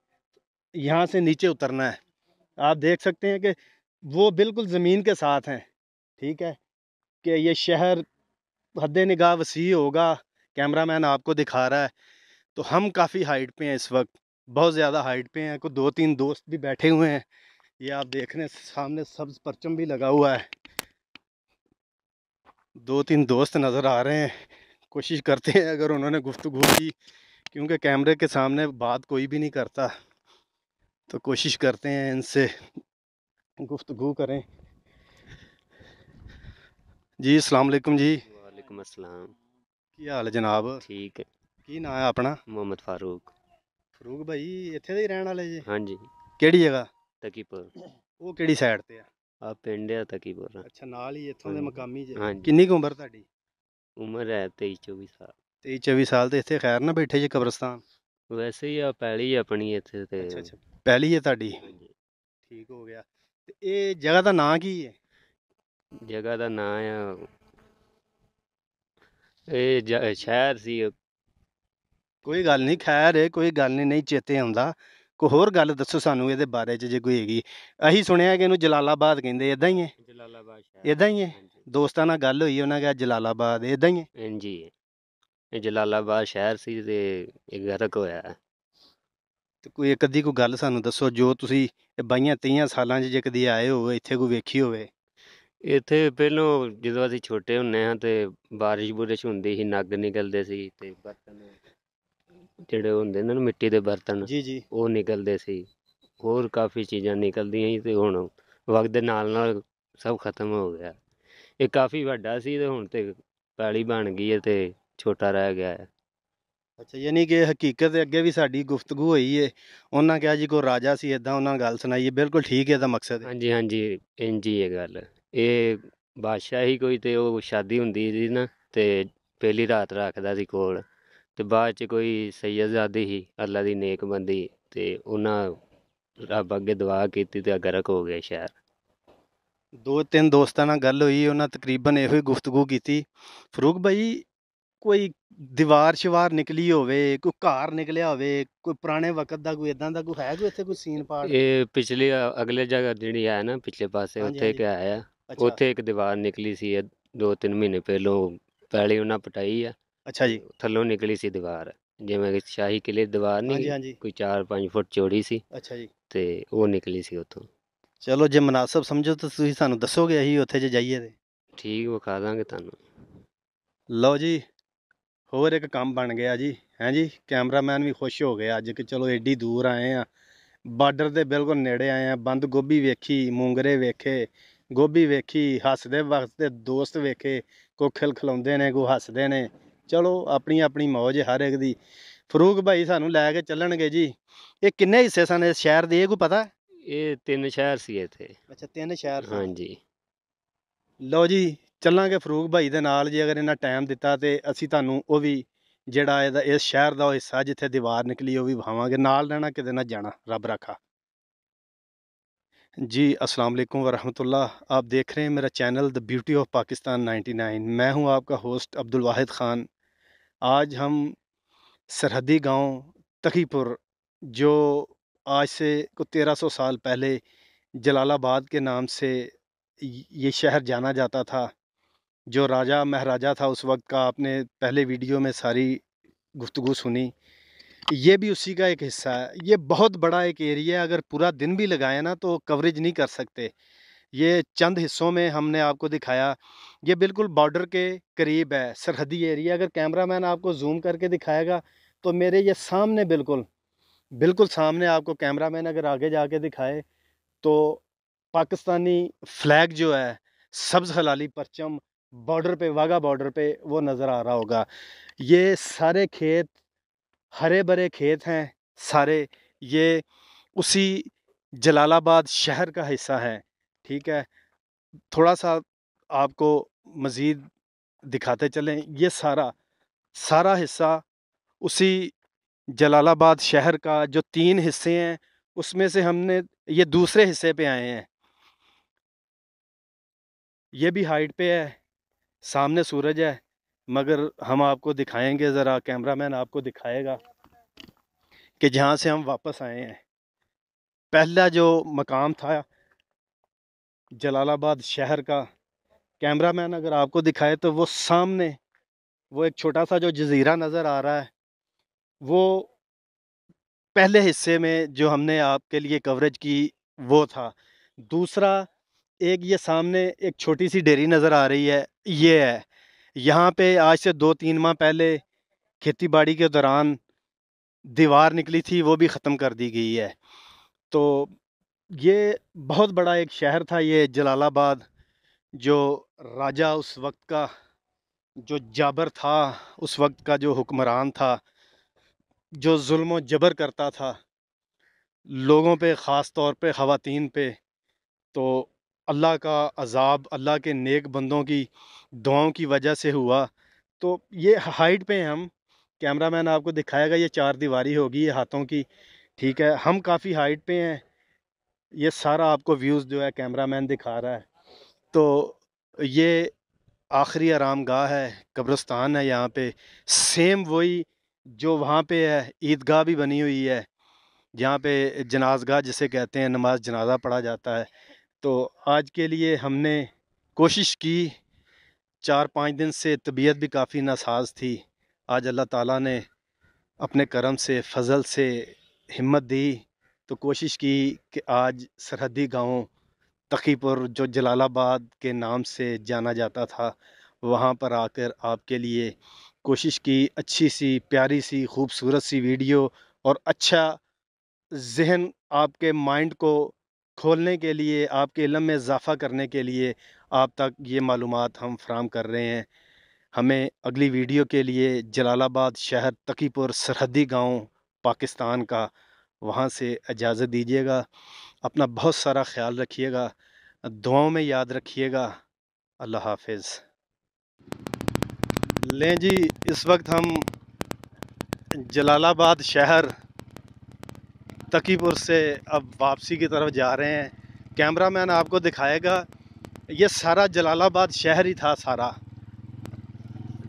यहाँ से नीचे उतरना है आप देख सकते हैं कि वो बिल्कुल ज़मीन के साथ हैं ठीक है कि ये शहर हद निगाह वसी होगा कैमरा मैन आपको दिखा रहा है तो हम काफ़ी हाइट पे हैं इस वक्त बहुत ज़्यादा हाइट पे हैं को दो तीन दोस्त भी बैठे हुए हैं ये आप देख रहे हैं सामने सब्ज़ परचम भी लगा हुआ है दो तीन दोस्त नज़र आ रहे हैं कोशिश करते हैं अगर उन्होंने गुफ्तु की क्योंकि कैमरे के सामने बात कोई भी नहीं करता तो कोशिश करते हैं इनसे गुफ्तगु करें जी अलैक्म जी वालेकुम अस्सलाम की हाल है जनाब ठीक है की ना है अपना मोहम्मद फारूक फारूक भाई इतने ही रहने वाले जी हाँ जी केड़ी जगह तकीपुर वो केड़ी साइड पे आप पिंड है तकीपुर अच्छा नाल ही इतों के हाँ मकामी हाँ जी हाँ कि उम्र ताकि उम्र है तेईस चौबीस साल ਤੇ 24 ਸਾਲ ਤੇ ਇੱਥੇ ਖੈਰ ਨਾ ਬੈਠੇ ਜੇ ਕਬਰਸਤਾਨ ਵੈਸੇ ਹੀ ਆ ਪਹਿਲੀ ਆਪਣੀ ਇੱਥੇ ਤੇ ਅੱਛਾ ਅੱਛਾ ਪਹਿਲੀ ਹੈ ਤੁਹਾਡੀ ਠੀਕ ਹੋ ਗਿਆ ਤੇ ਇਹ ਜਗ੍ਹਾ ਦਾ ਨਾਂ ਕੀ ਹੈ ਜਗ੍ਹਾ ਦਾ ਨਾਂ ਆ ਇਹ ਸ਼ਹਿਰ ਸੀ ਕੋਈ ਗੱਲ ਨਹੀਂ ਖੈਰ ਹੈ ਕੋਈ ਗੱਲ ਨਹੀਂ ਨਹੀਂ ਚੇਤੇ ਆਉਂਦਾ ਕੋਈ ਹੋਰ ਗੱਲ ਦੱਸੋ ਸਾਨੂੰ ਇਹਦੇ ਬਾਰੇ ਚ ਜੇ ਕੋਈ ਹੈਗੀ ਅਸੀਂ ਸੁਣਿਆ ਕਿ ਇਹਨੂੰ ਜਲਾਲਾਬਾਦ ਕਹਿੰਦੇ ਇਦਾਂ ਹੀ ਹੈ ਜਲਾਲਾਬਾਦ ਸ਼ਹਿਰ ਇਦਾਂ ਹੀ ਹੈ ਦੋਸਤਾਂ ਨਾਲ ਗੱਲ ਹੋਈ ਉਹਨਾਂ ਕਿਹਾ ਜਲਾਲਾਬਾਦ ਇਦਾਂ ਹੀ ਹੈ ਹਾਂਜੀ ਇਹ ਜਲਾਲਾਬਾਦ ਸ਼ਹਿਰ ਸੀ ਤੇ ਇਹ ਗਰਕ ਹੋਇਆ ਹੈ। ਤੇ ਕੋਈ ਇੱਕ ਅੱਧੀ ਕੋਈ ਗੱਲ ਸਾਨੂੰ ਦੱਸੋ ਜੋ ਤੁਸੀਂ ਇਹ ਬਾਈਆਂ ਤੇਈਆਂ ਸਾਲਾਂ 'ਚ ਜੇ ਕਦੀ ਆਏ ਹੋਵੇ ਇੱਥੇ ਕੋਈ ਵੇਖੀ ਹੋਵੇ ਇੱਥੇ ਪਹਿਲਾਂ ਜਦੋਂ ਅਸੀਂ ਛੋਟੇ ਹੁੰਨੇ ਆ ਤੇ ਬਾਰਿਸ਼ ਬੁਰਸ਼ ਹੁੰਦੀ ਸੀ ਨੱਗ ਨਿਕਲਦੇ ਸੀ ਤੇ ਬਰਤਨ ਜਿਹੜੇ ਹੁੰਦੇ ਨੇ ਮਿੱਟੀ ਦੇ ਬਰਤਨ ਜੀ ਜੀ ਉਹ ਨਿਕਲਦੇ ਸੀ ਹੋਰ ਕਾਫੀ ਚੀਜ਼ਾਂ ਨਿਕਲਦੀਆਂ ਸੀ ਤੇ ਹੁਣ ਵਕਤ ਦੇ ਨਾਲ ਨਾਲ ਸਭ ਖਤਮ ਹੋ ਗਿਆ ਇਹ ਕਾਫੀ ਵੱਡਾ ਸੀ ਤੇ ਹੁਣ ਤੇ ਪੈਲੀ ਬਣ ਗਈ ਹੈ ਤੇ ਛੋਟਾ ਰਹਿ ਗਿਆ ਹੈ ਅੱਛਾ ਯਾਨੀ ਕਿ ਹਕੀਕਤ ਦੇ ਅੱਗੇ ਵੀ ਸਾਡੀ ਗੁਫ਼ਤਗੂ ਹੋਈ ਏ ਉਹਨਾਂ ਕਿਹਾ ਜੀ ਕੋਈ ਰਾਜਾ ਸੀ ਇਦਾਂ ਉਹਨਾਂ ਗੱਲ ਸੁਣਾਈ ਬਿਲਕੁਲ ਠੀਕ ਹੈ ਦਾ ਮਕਸਦ ਹਾਂਜੀ ਹਾਂਜੀ ਇੰਜ ਹੀ ਇਹ ਗੱਲ ਇਹ ਬਾਦਸ਼ਾਹ ਹੀ ਕੋਈ ਤੇ ਉਹ ਸ਼ਾਦੀ ਹੁੰਦੀ ਸੀ ਨਾ ਤੇ ਪਹਿਲੀ ਰਾਤ ਰੱਖਦਾ ਸੀ ਕੋਲ ਤੇ ਬਾਅਦ ਚ ਕੋਈ ਸੈਯਦਜ਼ਾਦੇ ਹੀ ਅੱਲਾ ਦੀ ਨੇਕ ਬੰਦੀ ਤੇ ਉਹਨਾਂ ਰੱਬ ਅੱਗੇ ਦੁਆ ਕੀਤੀ ਤੇ ਅਗਰਕ ਹੋ ਗਿਆ ਸ਼ਹਿਰ ਦੋ ਤਿੰਨ ਦੋਸਤਾਂ ਨਾਲ ਗੱਲ ਹੋਈ ਉਹਨਾਂ ਤਕਰੀਬਨ ਇਹੋ ਹੀ ਗੁਫ਼ਤਗੂ ਕੀਤੀ ਫਰੂਕ ਭਾਈ ਕੋਈ ਦੀਵਾਰ ਸ਼ਿਵਾਰ ਨਿਕਲੀ ਹੋਵੇ ਕੋਈ ਘਾਰ ਨਿਕਲਿਆ ਹੋਵੇ ਕੋਈ ਪੁਰਾਣੇ ਵਕਤ ਦਾ ਕੋਈ ਇਦਾਂ ਦਾ ਕੋਈ ਹੈ ਕੋਈ ਇੱਥੇ ਕੋਈ ਸੀਨ ਪਾੜ ਇਹ ਪਿਛਲੇ ਅਗਲੇ ਜਗ੍ਹਾ ਜਿਹੜੀ ਹੈ ਨਾ ਪਿਛਲੇ ਪਾਸੇ ਉੱਥੇ ਕਿ ਆਇਆ ਉੱਥੇ ਇੱਕ ਦੀਵਾਰ ਨਿਕਲੀ ਸੀ ਇਹ ਦੋ ਤਿੰਨ ਮਹੀਨੇ ਪਹਿਲੋਂ ਪਹਿਲੇ ਉਹਨਾਂ ਪਟਾਈ ਆ ਅੱਛਾ ਜੀ ਥੱਲੋਂ ਨਿਕਲੀ ਸੀ ਦੀਵਾਰ ਜਿਵੇਂ ਕਿ ਸ਼ਾਹੀ ਕਿਲੇ ਦੀ ਦੀਵਾਰ ਨਹੀਂ ਕੋਈ 4-5 ਫੁੱਟ ਚੌੜੀ ਸੀ ਅੱਛਾ ਜੀ ਤੇ ਉਹ ਨਿਕਲੀ ਸੀ ਉੱਥੋਂ ਚਲੋ ਜੇ ਮناسب ਸਮਝੋ ਤਾਂ ਤੁਸੀਂ ਸਾਨੂੰ ਦੱਸੋਗੇ ਅਸੀਂ ਉੱਥੇ ਜੇ ਜਾਈਏ ਤੇ ਠੀਕ ਵਿਖਾ ਦਾਂਗੇ ਤੁਹਾਨੂੰ ਲਓ ਜੀ ਹੋਰ ਇੱਕ ਕੰਮ ਬਣ ਗਿਆ ਜੀ ਹੈ ਜੀ ਕੈਮਰਾਮੈਨ ਵੀ ਖੁਸ਼ ਹੋ ਗਿਆ ਅੱਜ ਕਿ ਚਲੋ ਏਡੀ ਦੂਰ ਆਏ ਆ ਬਾਰਡਰ ਦੇ ਬਿਲਕੁਲ ਨੇੜੇ ਆਏ ਆ ਬੰਦ ਗੋਭੀ ਵੇਖੀ ਮੂੰਗਰੇ ਵੇਖੇ ਗੋਭੀ ਵੇਖੀ ਹੱਸਦੇ ਵਕਤ ਦੇ ਦੋਸਤ ਵੇਖੇ ਕੋ ਖਿਲ ਖਲਾਉਂਦੇ ਨੇ ਕੋ ਹੱਸਦੇ ਨੇ ਚਲੋ ਆਪਣੀ ਆਪਣੀ ਮौज ਹਰ ਇੱਕ ਦੀ ਫਰੂਕ ਭਾਈ ਸਾਨੂੰ ਲੈ ਕੇ ਚੱਲਣਗੇ ਜੀ ਇਹ ਕਿੰਨੇ ਹਿੱਸੇ ਸਨ ਇਸ ਸ਼ਹਿਰ ਦੇ ਇਹ ਕੋ ਪਤਾ ਇਹ ਤਿੰਨ ਸ਼ਹਿਰ ਸੀ ਇੱਥੇ ਅੱਛਾ ਤਿੰਨ ਸ਼ਹਿਰ ਹਾਂਜੀ ਲਓ ਜੀ ਚੱਲਾਂਗੇ फरूक भाई ਦੇ ਨਾਲ ਜੇ ਅਗਰ ਇਹਨਾਂ ਟਾਈਮ ਦਿੱਤਾ ਤੇ ਅਸੀਂ ਤੁਹਾਨੂੰ ਉਹ ਵੀ ਜਿਹੜਾ ਇਹਦਾ ਇਸ ਸ਼ਹਿਰ ਦਾ ਉਹ ਹਿੱਸਾ ਜਿੱਥੇ ਦੀਵਾਰ ਨਿਕਲੀ ਉਹ ਵੀ ਭਾਵਾਂਗੇ ਨਾਲ ਰਹਿਣਾ ਕਿਤੇ जी अस्सलाम वालेकुम वरहमतुल्लाह आप देख रहे हैं मेरा channel the beauty of Pakistan 99 मैं हूं आपका होस्ट अब्दुल वाहिद ख़ान आज हम सरहदी गांव तखीपुर जो आज से को 1300 साल पहले जलालाबाद के नाम से ये शहर जाना जाता था जो राजा महाराजा था उस वक्त का आपने पहले वीडियो में सारी गुफ्तु सुनी ये भी उसी का एक हिस्सा है ये बहुत बड़ा एक एरिया है अगर पूरा दिन भी लगाए ना तो कवरेज नहीं कर सकते ये चंद हिस्सों में हमने आपको दिखाया ये बिल्कुल बॉर्डर के करीब है सरहदी एरिया अगर कैमरामैन आपको जूम करके दिखाएगा तो मेरे ये सामने बिल्कुल बिल्कुल सामने आपको कैमरामैन अगर आगे जाके दिखाए तो पाकिस्तानी फ्लैग जो है सब्ज़ हलाली परचम बॉर्डर पे वाघा बॉर्डर पे वो नज़र आ रहा होगा ये सारे खेत हरे भरे खेत हैं सारे ये उसी जलालाबाद शहर का हिस्सा है ठीक है थोड़ा सा आपको मज़ीद दिखाते चलें ये सारा सारा हिस्सा उसी जलालाबाद शहर का जो तीन हिस्से हैं उसमें से हमने ये दूसरे हिस्से पे आए हैं ये भी हाइट पे है सामने सूरज है मगर हम आपको दिखाएंगे ज़रा कैमरामैन आपको दिखाएगा कि जहाँ से हम वापस आए हैं पहला जो मकाम था जलालाबाद शहर का कैमरामैन अगर आपको दिखाए तो वो सामने वो एक छोटा सा जो जजीरा नज़र आ रहा है वो पहले हिस्से में जो हमने आपके लिए कवरेज की वो था दूसरा एक ये सामने एक छोटी सी डेरी नज़र आ रही है ये है यहाँ पे आज से दो तीन माह पहले खेती बाड़ी के दौरान दीवार निकली थी वो भी ख़त्म कर दी गई है तो ये बहुत बड़ा एक शहर था ये जलालाबाद जो राजा उस वक्त का जो जाबर था उस वक्त का जो हुक्मरान था जो जुल्म जबर करता था लोगों पे ख़ास तौर पे ख़वान पे तो अल्लाह का अजाब अल्लाह के नेक बंदों की दुआओं की वजह से हुआ तो ये हाइट पे हैं हम कैमरा मैन आपको दिखाएगा ये चार दीवारी होगी ये हाथों की ठीक है हम काफ़ी हाइट पे हैं ये सारा आपको व्यूज़ जो है कैमरा मैन दिखा रहा है तो ये आखिरी आराम गाह है कब्रस्तान है यहाँ पे सेम वही जो वहाँ पे है ईदगाह भी बनी हुई है जहाँ पे जनाजगाह जिसे कहते हैं नमाज जनाजा पढ़ा जाता है तो आज के लिए हमने कोशिश की चार पाँच दिन से तबीयत भी काफ़ी नासाज थी आज अल्लाह ताला ने अपने करम से फजल से हिम्मत दी तो कोशिश की कि आज सरहदी गांव तकीपुर जो जलालाबाद के नाम से जाना जाता था वहाँ पर आकर आपके लिए कोशिश की अच्छी सी प्यारी सी खूबसूरत सी वीडियो और अच्छा जहन आपके माइंड को खोलने के लिए आपके इलम में इजाफ़ा करने के लिए आप तक ये मालूम हम फ्राहम कर रहे हैं हमें अगली वीडियो के लिए जलालाबाद शहर तकीपुर सरहदी गांव पाकिस्तान का वहाँ से इजाज़त दीजिएगा अपना बहुत सारा ख्याल रखिएगा दुआओं में याद रखिएगा अल्लाह हाफिज़ लें जी इस वक्त हम जलालाबाद शहर तकीपुर से अब वापसी की तरफ जा रहे हैं कैमरा मैन आपको दिखाएगा ये सारा जलालाबाद शहर ही था सारा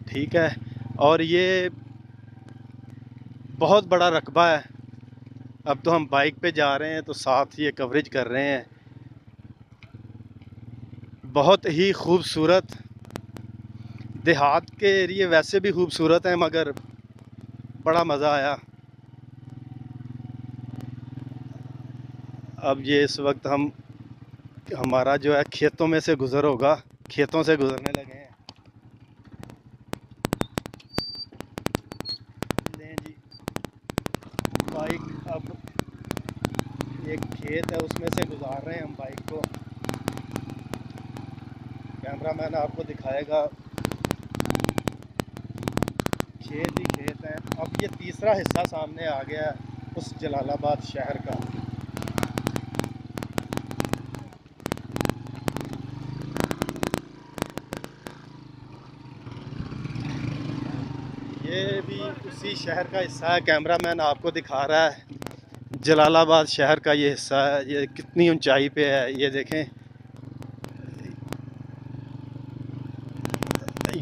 ठीक है और ये बहुत बड़ा रकबा है अब तो हम बाइक पे जा रहे हैं तो साथ ये कवरेज कर रहे हैं बहुत ही खूबसूरत देहात के एरिए वैसे भी खूबसूरत हैं मगर बड़ा मज़ा आया अब ये इस वक्त हम हमारा जो है खेतों में से गुज़र होगा खेतों से गुज़रने लगे हैं लें जी बाइक अब एक खेत है उसमें से गुजार रहे हैं हम बाइक को कैमरा मैन आपको दिखाएगा खेत ही खेत हैं अब ये तीसरा हिस्सा सामने आ गया है उस जलालाबाद शहर का इसी शहर का हिस्सा है कैमरा मैन आपको दिखा रहा है जलालाबाद शहर का ये हिस्सा है ये कितनी ऊंचाई पे है ये देखें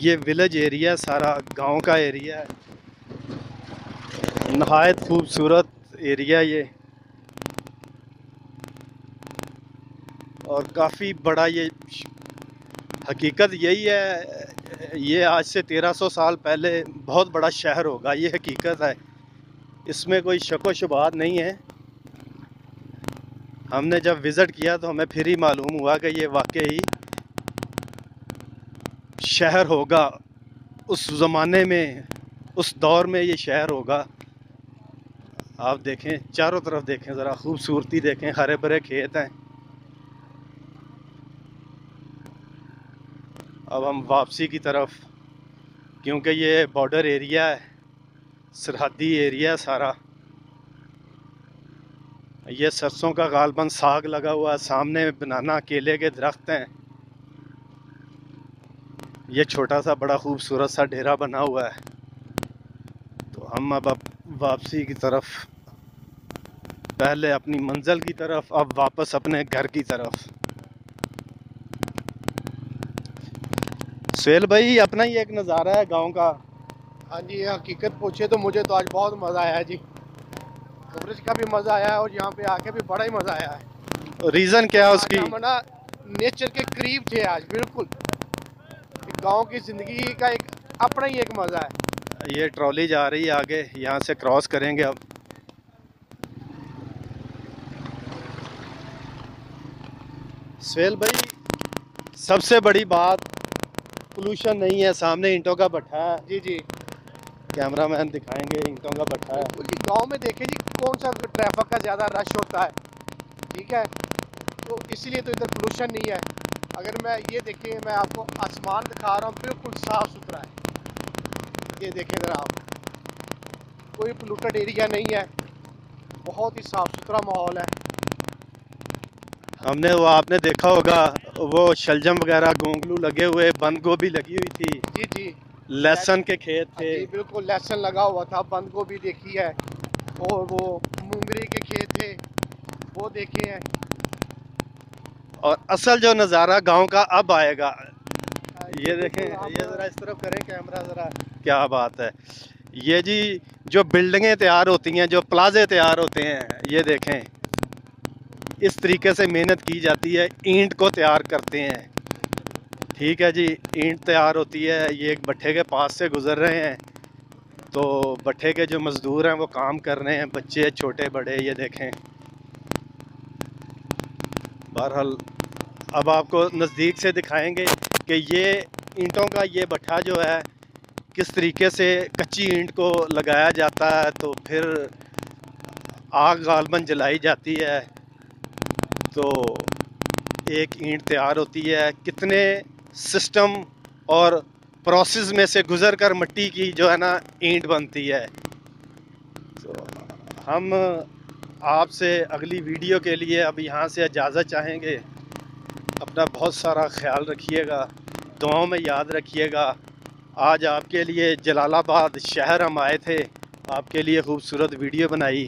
ये विलेज एरिया सारा गांव का एरिया है नहायत खूबसूरत एरिया ये और काफ़ी बड़ा ये हकीकत यही है ये आज से 1300 साल पहले बहुत बड़ा शहर होगा ये हकीकत है इसमें कोई शको शुबात नहीं है हमने जब विज़िट किया तो हमें फिर ही मालूम हुआ कि ये वाकई शहर होगा उस ज़माने में उस दौर में ये शहर होगा आप देखें चारों तरफ देखें ज़रा खूबसूरती देखें हरे भरे खेत हैं अब हम वापसी की तरफ क्योंकि ये बॉर्डर एरिया है सरहदी एरिया है सारा ये सरसों का गालबन साग लगा हुआ है सामने बनाना केले के दरख्त हैं ये छोटा सा बड़ा खूबसूरत सा डेरा बना हुआ है तो हम अब अब वापसी की तरफ पहले अपनी मंजिल की तरफ अब वापस अपने घर की तरफ सुहेल भाई अपना ही एक नज़ारा है गांव का हाँ जी हकीकत पूछे तो मुझे तो आज बहुत मज़ा आया जी कवरेज का भी मज़ा आया और यहाँ पे आके भी बड़ा ही मज़ा आया है रीज़न क्या है उसकी ना नेचर के करीब थे आज बिल्कुल गांव की ज़िंदगी का एक अपना ही एक मज़ा है ये ट्रॉली जा रही है आगे यहाँ से क्रॉस करेंगे अब सुहेल भाई सबसे बड़ी बात पोल्यूशन नहीं है सामने ईंटों का भट्टा है जी जी कैमरा मैन दिखाएंगे ईंटों का भट्टा है जी गाँव में देखें जी कौन सा ट्रैफिक का ज़्यादा रश होता है ठीक है तो इसलिए तो इधर पोल्यूशन नहीं है अगर मैं ये देखें मैं आपको आसमान दिखा रहा हूँ बिल्कुल साफ सुथरा है ये देखें ज़रा आप कोई पोलूटेड एरिया नहीं है बहुत ही साफ सुथरा माहौल है हमने वो आपने देखा होगा वो शलजम वगैरह गोंगलू लगे हुए बंद गोभी लगी हुई थी जी जी लहसन के खेत हाँ थे बिल्कुल लहसन लगा हुआ था बंद गोभी देखी है और वो मुंगरी के खेत थे वो देखे हैं और असल जो नज़ारा गांव का अब आएगा हाँ ये देखें ये ज़रा इस तरफ करें कैमरा ज़रा क्या बात है ये जी जो बिल्डिंगें तैयार होती हैं जो प्लाजे तैयार होते हैं ये देखें इस तरीके से मेहनत की जाती है ईंट को तैयार करते हैं ठीक है जी ईंट तैयार होती है ये एक भट्ठे के पास से गुज़र रहे हैं तो भट्ठे के जो मज़दूर हैं वो काम कर रहे हैं बच्चे छोटे बड़े ये देखें बहरहाल अब आपको नज़दीक से दिखाएंगे कि ये ईंटों का ये भट्ठा जो है किस तरीके से कच्ची ईंट को लगाया जाता है तो फिर आग गालबन जलाई जाती है तो एक ईंट तैयार होती है कितने सिस्टम और प्रोसेस में से गुज़र कर मिट्टी की जो है ना ईंट बनती है तो हम आपसे अगली वीडियो के लिए अब यहाँ से इजाज़त चाहेंगे अपना बहुत सारा ख्याल रखिएगा दुआओं में याद रखिएगा आज आपके लिए जलालाबाद शहर हम आए थे आपके लिए खूबसूरत वीडियो बनाई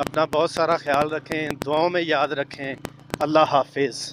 अपना बहुत सारा ख्याल रखें दुआओं में याद रखें अल्लाह हाफिज़